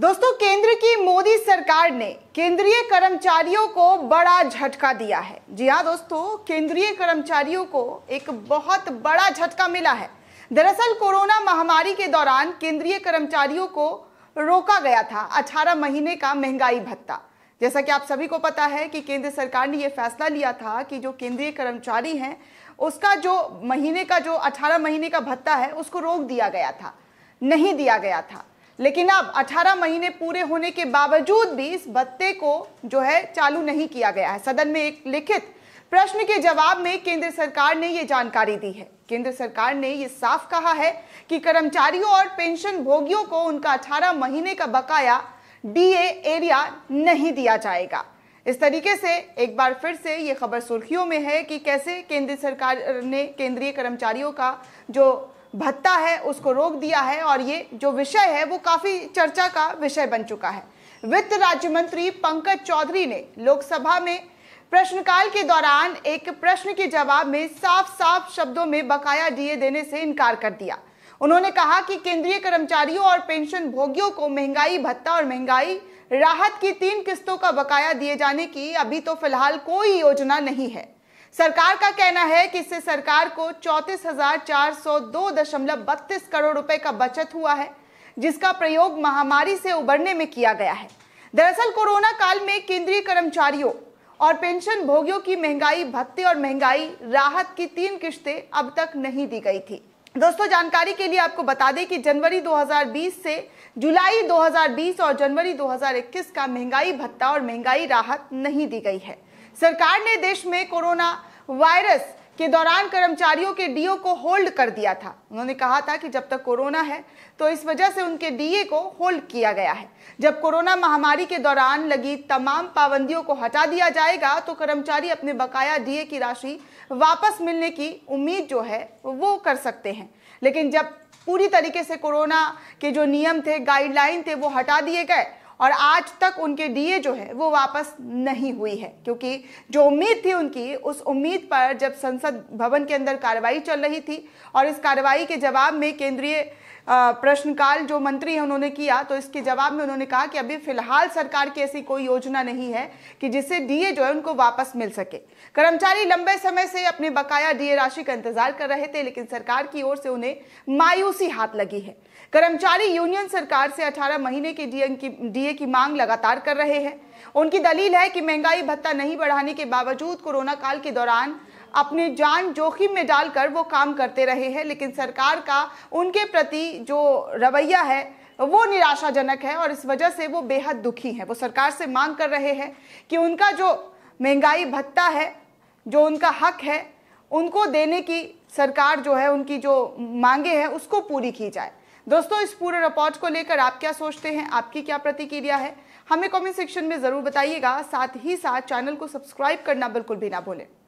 दोस्तों केंद्र की मोदी सरकार ने केंद्रीय कर्मचारियों को बड़ा झटका दिया है जी हाँ दोस्तों केंद्रीय कर्मचारियों को एक बहुत बड़ा झटका मिला है दरअसल कोरोना महामारी के दौरान केंद्रीय कर्मचारियों को रोका गया था 18 महीने का महंगाई भत्ता जैसा कि आप सभी को पता है कि केंद्र सरकार ने यह फैसला लिया था कि जो केंद्रीय कर्मचारी हैं उसका जो महीने का जो 18 महीने का भत्ता है उसको रोक दिया गया था नहीं दिया गया था लेकिन अब 18 महीने पूरे होने के बावजूद भी इस भत्ते को जो है चालू नहीं किया गया है सदन में एक लिखित प्रश्न के जवाब में केंद्र सरकार ने यह जानकारी दी है केंद्र सरकार ने यह साफ कहा है कि कर्मचारियों और पेंशन भोगियों को उनका 18 महीने का बकाया डीए एरिया नहीं दिया जाएगा इस तरीके से एक बार फिर से ये खबर सुर्खियों में है कि कैसे केंद्र सरकार ने केंद्रीय कर्मचारियों का जो भत्ता है उसको रोक दिया है और ये जो विषय है वो काफी चर्चा का विषय बन चुका है वित्त राज्य मंत्री पंकज चौधरी ने लोकसभा में प्रश्नकाल के दौरान एक प्रश्न के जवाब में साफ साफ शब्दों में बकाया दिए देने से इनकार कर दिया उन्होंने कहा कि केंद्रीय कर्मचारियों और पेंशन भोगियों को महंगाई भत्ता और महंगाई राहत की तीन किस्तों का बकाया दिए जाने की अभी तो फिलहाल कोई योजना नहीं है सरकार का कहना है कि इससे सरकार को चौंतीस करोड़ रुपए का बचत हुआ है जिसका प्रयोग महामारी से उबरने में किया गया है दरअसल कोरोना काल में केंद्रीय कर्मचारियों और पेंशन भोगियों की महंगाई भत्ते और महंगाई राहत की तीन किश्तें अब तक नहीं दी गई थी दोस्तों जानकारी के लिए आपको बता दें कि जनवरी 2020 से जुलाई 2020 और जनवरी 2021 का महंगाई भत्ता और महंगाई राहत नहीं दी गई है सरकार ने देश में कोरोना वायरस के दौरान कर्मचारियों के डीओ को होल्ड कर दिया था उन्होंने कहा था कि जब तक कोरोना है तो इस वजह से उनके डीए को होल्ड किया गया है जब कोरोना महामारी के दौरान लगी तमाम पाबंदियों को हटा दिया जाएगा तो कर्मचारी अपने बकाया डीए की राशि वापस मिलने की उम्मीद जो है वो कर सकते हैं लेकिन जब पूरी तरीके से कोरोना के जो नियम थे गाइडलाइन थे वो हटा दिए गए और आज तक उनके डीए जो है वो वापस नहीं हुई है क्योंकि जो उम्मीद थी उनकी उस उम्मीद पर जब संसद भवन के अंदर कार्रवाई चल रही थी और इस कार्रवाई के जवाब में केंद्रीय प्रश्नकाल जो मंत्री है उन्होंने किया तो इसके जवाब में उन्होंने कहा कि अभी फिलहाल सरकार की ऐसी कोई योजना नहीं है कि जिससे डीए जो है उनको वापस मिल सके कर्मचारी लंबे समय से अपने बकाया डीए राशि का इंतजार कर रहे थे लेकिन सरकार की ओर से उन्हें मायूसी हाथ लगी है कर्मचारी यूनियन सरकार से 18 महीने के डीए की डीए की मांग लगातार कर रहे हैं उनकी दलील है कि महंगाई भत्ता नहीं बढ़ाने के बावजूद कोरोना काल के दौरान अपनी जान जोखिम में डालकर वो काम करते रहे हैं लेकिन सरकार का उनके प्रति जो रवैया है वो निराशाजनक है और इस वजह से वो बेहद दुखी हैं वो सरकार से मांग कर रहे हैं कि उनका जो महंगाई भत्ता है जो उनका हक है उनको देने की सरकार जो है उनकी जो मांगे हैं उसको पूरी की जाए दोस्तों इस पूरे रिपोर्ट को लेकर आप क्या सोचते हैं आपकी क्या प्रतिक्रिया है हमें कमेंट सेक्शन में ज़रूर बताइएगा साथ ही साथ चैनल को सब्सक्राइब करना बिल्कुल भी ना भूलें